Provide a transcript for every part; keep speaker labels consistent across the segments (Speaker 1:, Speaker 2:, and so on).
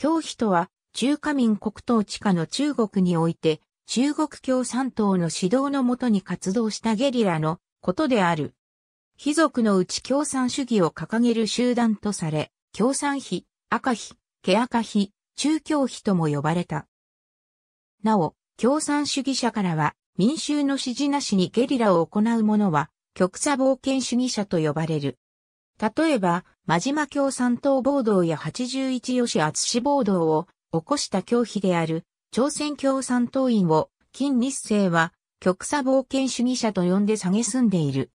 Speaker 1: 教費とは、中華民国統治下の中国において、中国共産党の指導のもとに活動したゲリラのことである。非族のうち共産主義を掲げる集団とされ、共産費、赤費、毛赤費、中共費とも呼ばれた。なお、共産主義者からは、民衆の支持なしにゲリラを行う者は、極左冒険主義者と呼ばれる。例えば、真島共産党暴動や81吉厚暴動を起こした教費である朝鮮共産党員を金日成は極左冒険主義者と呼んで蔑んでいる。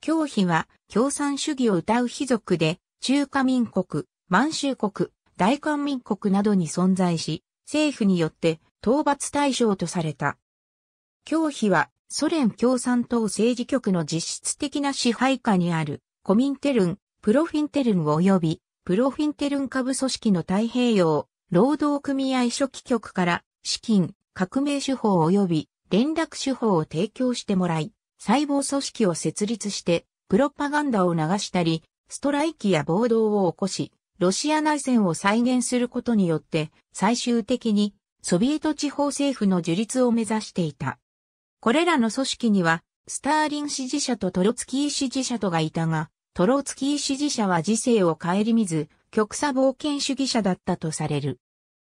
Speaker 1: 教費は共産主義を謳う貴族で中華民国、満州国、大韓民国などに存在し、政府によって討伐対象とされた。教費はソ連共産党政治局の実質的な支配下にあるコミンテルン、プロフィンテルン及び、プロフィンテルン株組織の太平洋、労働組合初期局から、資金、革命手法及び、連絡手法を提供してもらい、細胞組織を設立して、プロパガンダを流したり、ストライキや暴動を起こし、ロシア内戦を再現することによって、最終的に、ソビエト地方政府の樹立を目指していた。これらの組織には、スターリン支持者とトロツキー支持者とがいたが、トロツキー支持者は時世を顧みず、極左冒険主義者だったとされる。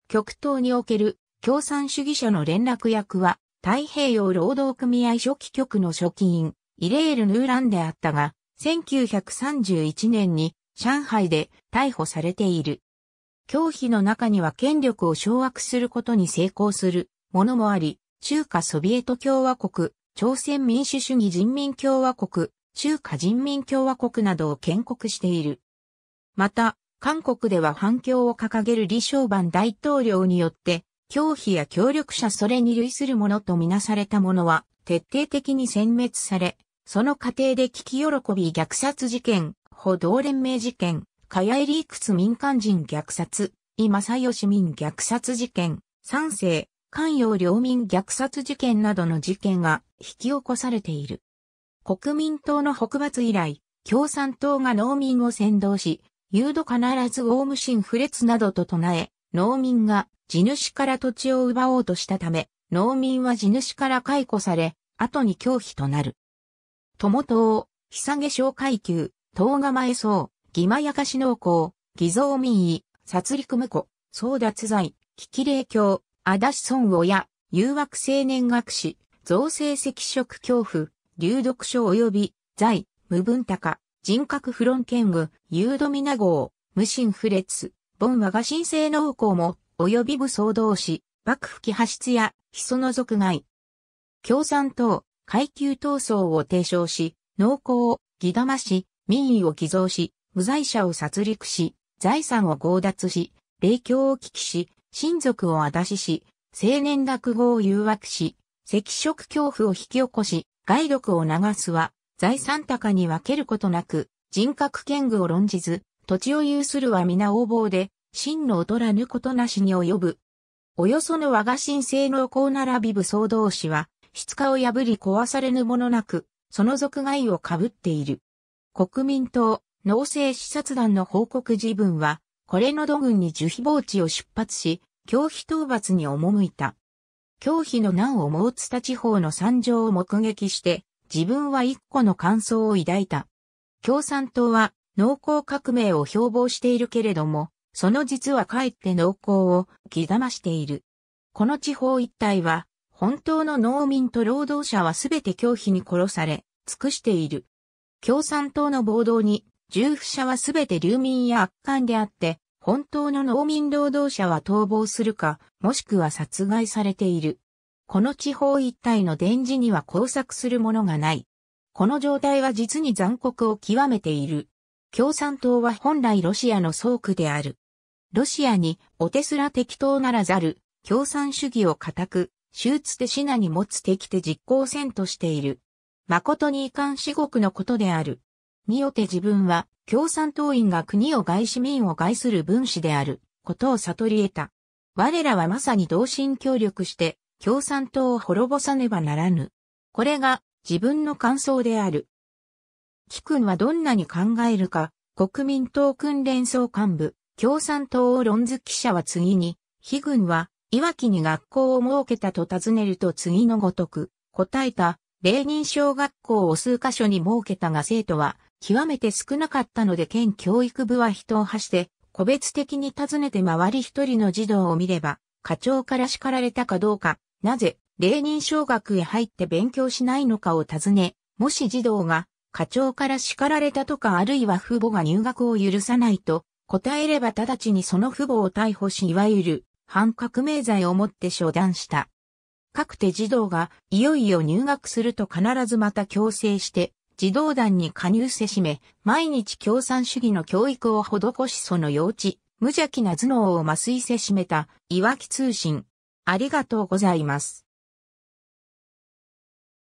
Speaker 1: 極東における共産主義者の連絡役は、太平洋労働組合初期局の初期員、イレール・ヌーランであったが、1931年に上海で逮捕されている。教費の中には権力を掌握することに成功するものもあり、中華ソビエト共和国、朝鮮民主主義人民共和国、中華人民共和国などを建国している。また、韓国では反共を掲げる李承晩大統領によって、教費や協力者それに類するものとみなされたものは、徹底的に殲滅され、その過程で危機喜び虐殺事件、歩道連盟事件、かやえりいくつ民間人虐殺、井正義民虐殺事件、三世、関与領民虐殺事件などの事件が引き起こされている。国民党の北伐以来、共産党が農民を先導し、誘導必ずウムシンフレツなどと唱え、農民が地主から土地を奪おうとしたため、農民は地主から解雇され、後に拒否となる。友党、さ下小階級、党が前層、義馬やかし農耕、偽造民意、殺戮無故、争奪罪、危機霊教、足立孫親、誘惑青年学士、造成赤色恐怖、流読書及び、在、無文高、人格フロンケング、ユードミナ号、無心不列、ン和賀神聖農耕も、及び武装同士、幕府揮発出や、ヒ素の族外。共産党、階級闘争を提唱し、農耕を、義騙し、民意を偽造し、無罪者を殺戮し、財産を強奪し、霊教を危機し、親族をあだしし、青年落語を誘惑し、赤色恐怖を引き起こし、外力を流すは、財産高に分けることなく、人格権具を論じず、土地を有するは皆横暴で、真の劣らぬことなしに及ぶ。およその我が神聖の功並び武装同士は、質化を破り壊されぬものなく、その俗害を被っている。国民党、農政視察団の報告事文は、これの土軍に樹皮傍地を出発し、狂飛討伐に赴いた。教妃の難を猛津た地方の惨状を目撃して、自分は一個の感想を抱いた。共産党は農耕革命を標榜しているけれども、その実はかえって農耕を刻ましている。この地方一帯は、本当の農民と労働者はすべて教妃に殺され、尽くしている。共産党の暴動に、重負者はすべて流民や悪漢であって、本当の農民労働者は逃亡するか、もしくは殺害されている。この地方一帯の電磁には工作するものがない。この状態は実に残酷を極めている。共産党は本来ロシアの総区である。ロシアにお手すら適当ならざる共産主義を固く、手術手品に持つ敵手実行戦としている。誠に遺憾至極のことである。によって自分は共産党員が国を害市民を害する分子であることを悟り得た。我らはまさに同心協力して共産党を滅ぼさねばならぬ。これが自分の感想である。貴君はどんなに考えるか、国民党訓練総幹部、共産党を論ず記者は次に、非軍は、いわきに学校を設けたと尋ねると次のごとく、答えた、霊人小学校を数箇所に設けたが生徒は、極めて少なかったので県教育部は人を派して、個別的に尋ねて周り一人の児童を見れば、課長から叱られたかどうか、なぜ、霊人小学へ入って勉強しないのかを尋ね、もし児童が、課長から叱られたとかあるいは父母が入学を許さないと、答えれば直ちにその父母を逮捕し、いわゆる、反革命罪をもって処断した。各手児童が、いよいよ入学すると必ずまた強制して、児童団に加入せしめ、毎日共産主義の教育を施しその幼稚、無邪気な頭脳を麻酔せしめた、いわき通信。ありがとうございます。